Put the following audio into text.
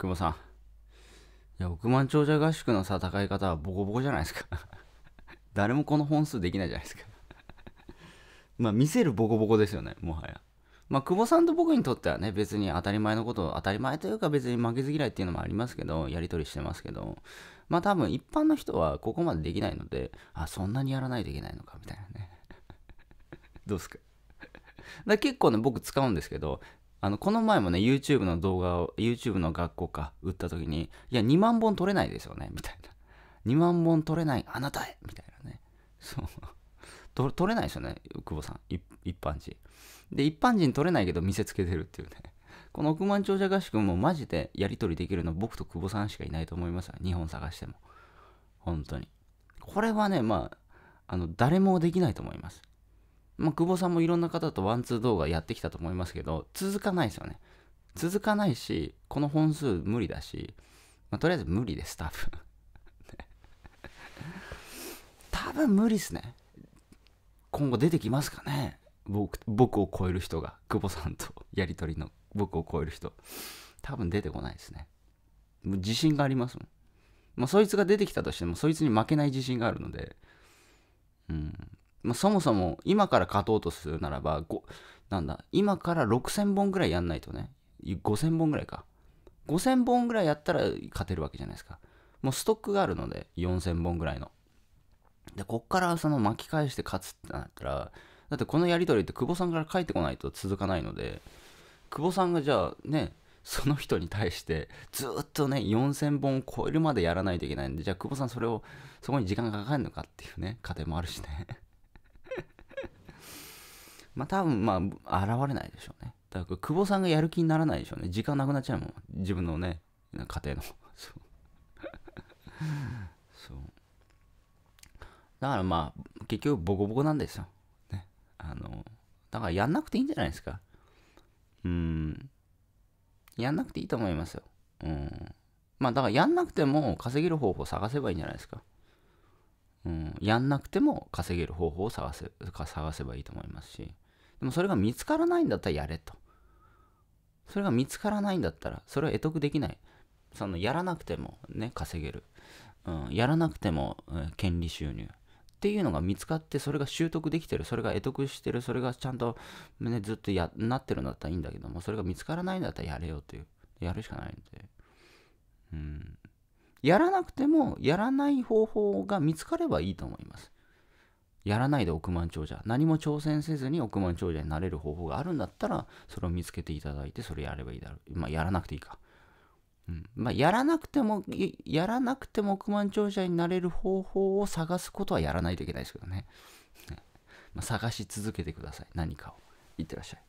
久保さん。いや、億万長者合宿のさ、戦い方はボコボコじゃないですか 誰もこの本数できないじゃないですか まあ、見せるボコボコですよね、もはや。まあ、久保さんと僕にとってはね、別に当たり前のこと、当たり前というか別に負けず嫌いっていうのもありますけど、やり取りしてますけど、まあ多分一般の人はここまでできないので、あ、そんなにやらないといけないのか、みたいなね どうすかだ結構ね、僕使うんですけど、あの、この前もね、YouTube の動画を、YouTube の学校か、売った時に、いや、2万本取れないですよね、みたいな。2万本取れない、あなたへみたいなね。そう。取れないですよね、久保さん。一般人。で、一般人取れないけど見せつけてるっていうね。この億万長者合宿もマジでやり取りできるの僕と久保さんしかいないと思いますよ。日本探しても。本当に。これはね、まあ、あの、誰もできないと思います。まあ、久保さんもいろんな方とワンツー動画やってきたと思いますけど、続かないですよね。続かないし、この本数無理だし、まあ、とりあえず無理です、多分。多分無理っすね。今後出てきますかね僕僕を超える人が、久保さんとやり取りの僕を超える人。多分出てこないですね。もう自信がありますもん。まあ、そいつが出てきたとしても、そいつに負けない自信があるので、うん、まあ、そもそも今から勝とうとするならば、なんだ、今から6000本ぐらいやんないとね、5000本ぐらいか。5000本ぐらいやったら勝てるわけじゃないですか。もうストックがあるので、4000本ぐらいの。で、こっからその巻き返して勝つってなったら、だってこのやり取りって久保さんから返ってこないと続かないので、久保さんがじゃあね、その人に対してずっとね、4000本を超えるまでやらないといけないんで、じゃあ久保さんそれを、そこに時間がかかるのかっていうね、過程もあるしね。まあ多分まあ現れないでしょうね。だから久保さんがやる気にならないでしょうね。時間なくなっちゃうもん。自分のね、家庭の。そう。そうだからまあ結局ボコボコなんですよ。ね。あの、だからやんなくていいんじゃないですか。うん。やんなくていいと思いますよ。うん。まあだからやんなくても稼げる方法探せばいいんじゃないですか。うん、やんなくても稼げる方法を探せ探せばいいと思いますしでもそれが見つからないんだったらやれとそれが見つからないんだったらそれは得得できないそのやらなくてもね稼げる、うん、やらなくても、権利収入っていうのが見つかってそれが習得できてるそれが得得してるそれがちゃんと、ね、ずっとやなってるんだったらいいんだけどもそれが見つからないんだったらやれよっていうやるしかないんでうんやらなくてもやらない方法が見つかればいいと思います。やらないで億万長者、何も挑戦せずに億万長者になれる方法があるんだったら、それを見つけていただいて、それやればいいだろう。まあ、やらなくていいか。うん。まあ、やらなくても、やらなくても億万長者になれる方法を探すことはやらないといけないですけどね。ま探し続けてください。何かを。いってらっしゃい。